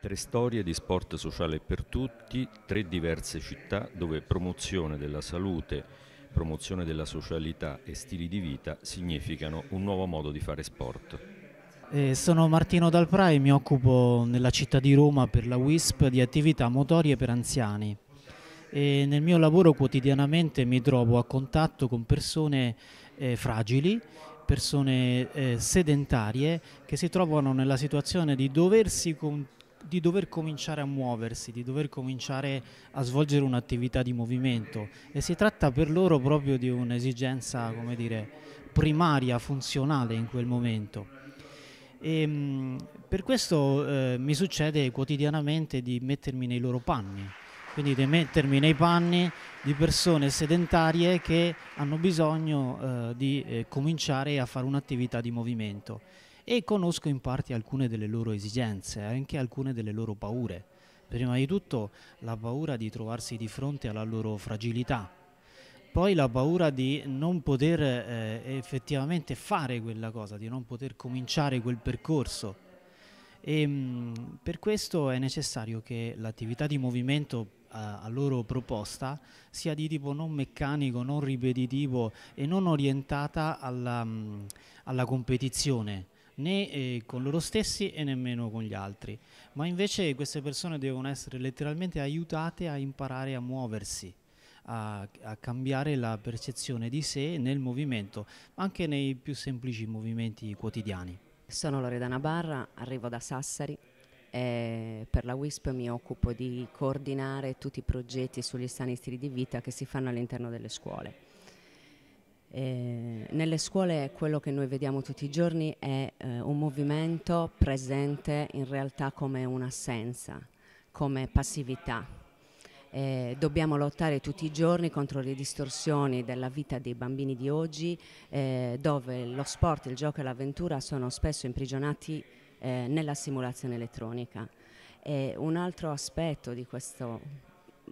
Tre storie di sport sociale per tutti, tre diverse città dove promozione della salute, promozione della socialità e stili di vita significano un nuovo modo di fare sport. Eh, sono Martino Dalprai, mi occupo nella città di Roma per la WISP di attività motorie per anziani. E nel mio lavoro quotidianamente mi trovo a contatto con persone eh, fragili persone eh, sedentarie che si trovano nella situazione di doversi contattare di dover cominciare a muoversi, di dover cominciare a svolgere un'attività di movimento e si tratta per loro proprio di un'esigenza, come dire, primaria, funzionale in quel momento. E, ehm, per questo eh, mi succede quotidianamente di mettermi nei loro panni, quindi di mettermi nei panni di persone sedentarie che hanno bisogno eh, di eh, cominciare a fare un'attività di movimento e conosco in parte alcune delle loro esigenze, anche alcune delle loro paure. Prima di tutto la paura di trovarsi di fronte alla loro fragilità, poi la paura di non poter eh, effettivamente fare quella cosa, di non poter cominciare quel percorso. E, ehm, mh, per questo è necessario che l'attività di movimento a, loro proposta sia di tipo non meccanico, non ripetitivo e non orientata alla, mm, alla competizione, né eh, con loro stessi e nemmeno con gli altri, ma invece queste persone devono essere letteralmente aiutate a imparare a muoversi, a, a cambiare la percezione di sé nel movimento, ma anche nei più semplici movimenti quotidiani. Sono Loredana Barra, arrivo da Sassari, eh, per la WISP mi occupo di coordinare tutti i progetti sugli sani stili di vita che si fanno all'interno delle scuole. Eh, nelle scuole quello che noi vediamo tutti i giorni è eh, un movimento presente in realtà come un'assenza, come passività. Eh, dobbiamo lottare tutti i giorni contro le distorsioni della vita dei bambini di oggi, eh, dove lo sport, il gioco e l'avventura sono spesso imprigionati eh, nella simulazione elettronica. E eh, un altro aspetto di questo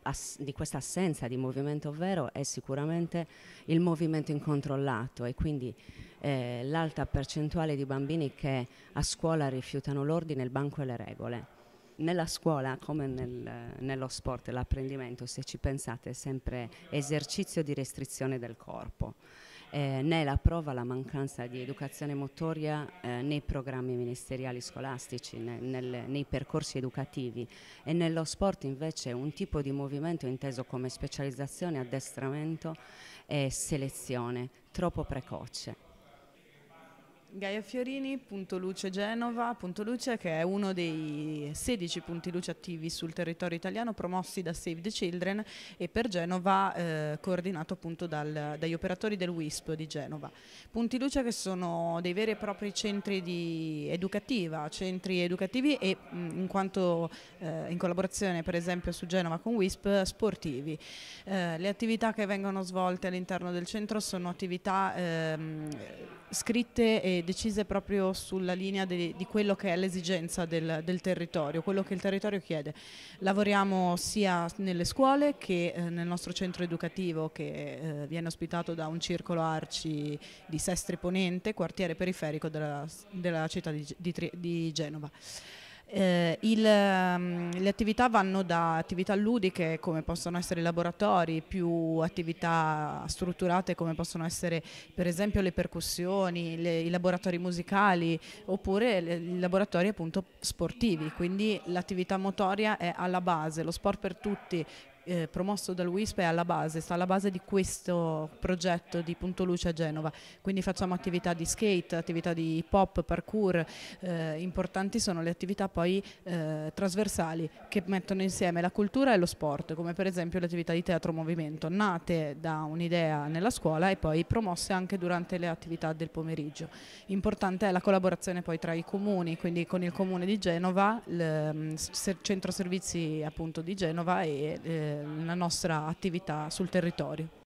ass- di questa assenza di movimento vero è sicuramente il movimento incontrollato e quindi eh, l'alta percentuale di bambini che a scuola rifiutano l'ordine, il banco e le regole. Nella scuola, come nel, nello sport, l'apprendimento, se ci pensate, è sempre esercizio di restrizione del corpo eh, né la prova la mancanza di educazione motoria eh, nei programmi ministeriali scolastici, né, nel, nei percorsi educativi e nello sport invece un tipo di movimento inteso come specializzazione, addestramento e selezione troppo precoce. GaiaFiorini.lucegenova.luce che è uno dei 16 punti luce attivi sul territorio italiano promossi da Save the Children e per Genova eh, coordinato appunto dal, dagli operatori del WISP di Genova. Punti luce che sono dei veri e propri centri di educativa, centri educativi e mm, in quanto eh, in collaborazione per esempio su Genova con WISP sportivi. Eh, le attività che vengono svolte all'interno del centro sono attività ehm, scritte e decise proprio sulla linea de, di quello che è l'esigenza del, del, territorio, quello che il territorio chiede. Lavoriamo sia nelle scuole che eh, nel nostro centro educativo che eh, viene ospitato da un circolo arci di Sestri Ponente, quartiere periferico della, della città di, di, di Genova. Eh, il, ehm, le attività vanno da attività ludiche come possono essere i laboratori, più attività strutturate come possono essere per esempio le percussioni, le, i laboratori musicali oppure i laboratori appunto sportivi, quindi l'attività motoria è alla base, lo sport per tutti eh, promosso dal WISP è alla base, sta alla base di questo progetto di Punto Luce a Genova. Quindi facciamo attività di skate, attività di hip hop, parkour, eh, importanti sono le attività poi eh, trasversali che mettono insieme la cultura e lo sport, come per esempio le attività di teatro movimento, nate da un'idea nella scuola e poi promosse anche durante le attività del pomeriggio. Importante è la collaborazione poi tra i comuni, quindi con il comune di Genova, il mm, centro servizi appunto di Genova e eh, eh, la nostra attività sul territorio.